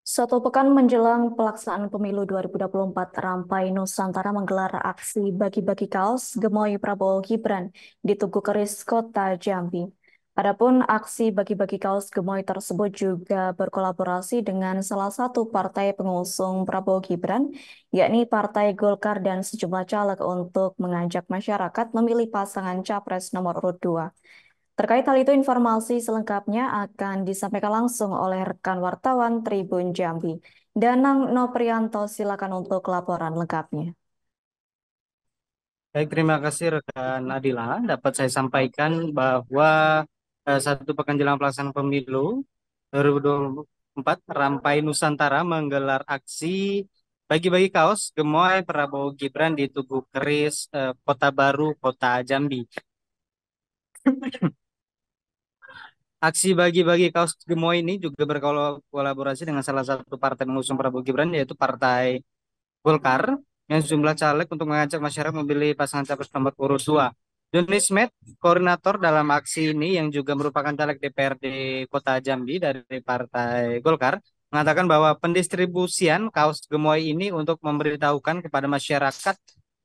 Satu pekan menjelang pelaksanaan pemilu 2024, Rampai Nusantara menggelar aksi bagi-bagi kaos Gemoy Prabowo Gibran di Tugu Keris, Kota Jambi. Adapun aksi bagi-bagi kaos Gemoy tersebut juga berkolaborasi dengan salah satu partai pengusung Prabowo Gibran, yakni Partai Golkar dan sejumlah caleg untuk mengajak masyarakat memilih pasangan capres nomor urut 2. Terkait hal itu, informasi selengkapnya akan disampaikan langsung oleh rekan wartawan Tribun Jambi. Danang Noprianto, silakan untuk laporan lengkapnya. Baik, terima kasih rekan Adila. Dapat saya sampaikan bahwa eh, satu pekan jelang pelaksanaan pemilu 2024, Rampai Nusantara menggelar aksi bagi-bagi kaos Gemoy Prabowo Gibran di Tugu Keris, eh, Kota Baru, Kota Jambi. Aksi bagi-bagi kaos gemoy ini juga berkolaborasi dengan salah satu partai pengusung Prabowo Gibran yaitu Partai Golkar yang sejumlah caleg untuk mengajak masyarakat memilih pasangan capres nomor urut dua Doni Smith, koordinator dalam aksi ini yang juga merupakan caleg DPRD Kota Jambi dari Partai Golkar, mengatakan bahwa pendistribusian kaos gemoy ini untuk memberitahukan kepada masyarakat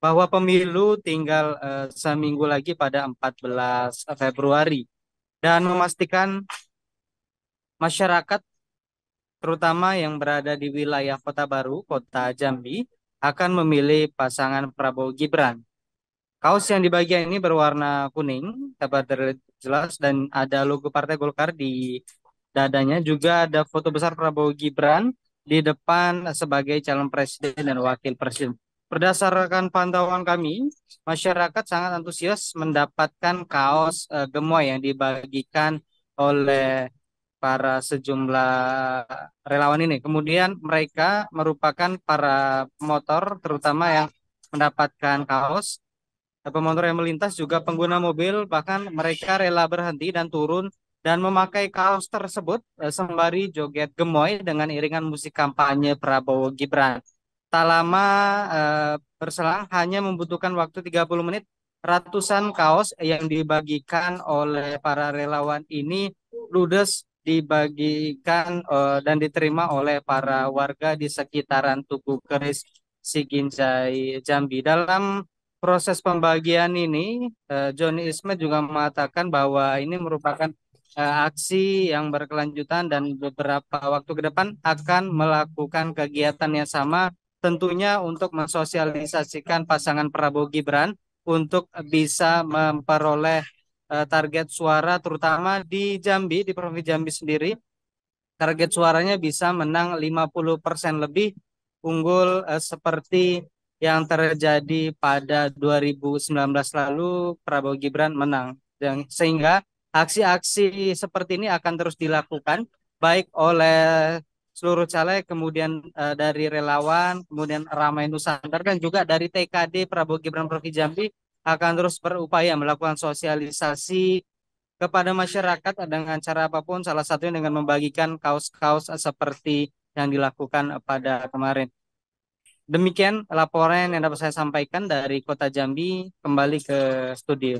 bahwa pemilu tinggal uh, seminggu lagi pada 14 Februari dan memastikan masyarakat terutama yang berada di wilayah Kota Baru, Kota Jambi akan memilih pasangan Prabowo Gibran. Kaos yang di bagian ini berwarna kuning, dapat jelas dan ada logo Partai Golkar di dadanya juga ada foto besar Prabowo Gibran di depan sebagai calon presiden dan wakil presiden. Berdasarkan pantauan kami, masyarakat sangat antusias mendapatkan kaos uh, gemoy yang dibagikan oleh para sejumlah relawan ini. Kemudian mereka merupakan para motor terutama yang mendapatkan kaos, pemotor yang melintas juga pengguna mobil, bahkan mereka rela berhenti dan turun dan memakai kaos tersebut eh, sembari joget gemoy dengan iringan musik kampanye Prabowo Gibran tak lama uh, berselang hanya membutuhkan waktu 30 menit ratusan kaos yang dibagikan oleh para relawan ini ludes dibagikan uh, dan diterima oleh para warga di sekitaran Tugu Keris Siginjai Jambi. Dalam proses pembagian ini, uh, eh, Johnny Isma juga mengatakan bahwa ini merupakan aksi yang berkelanjutan dan beberapa waktu ke depan akan melakukan kegiatan yang sama tentunya untuk mensosialisasikan pasangan Prabowo Gibran untuk bisa memperoleh eh, target suara terutama di Jambi di Provinsi Jambi sendiri target suaranya bisa menang 50% lebih unggul eh, seperti yang terjadi pada 2019 lalu Prabowo Gibran menang dan sehingga aksi-aksi seperti ini akan terus dilakukan baik oleh seluruh caleg, kemudian uh, dari relawan, kemudian Ramai Nusantara dan juga dari TKD Prabowo Gibran Provinsi Jambi akan terus berupaya melakukan sosialisasi kepada masyarakat dengan cara apapun salah satunya dengan membagikan kaos-kaos seperti yang dilakukan pada kemarin. Demikian laporan yang dapat saya sampaikan dari Kota Jambi kembali ke studio.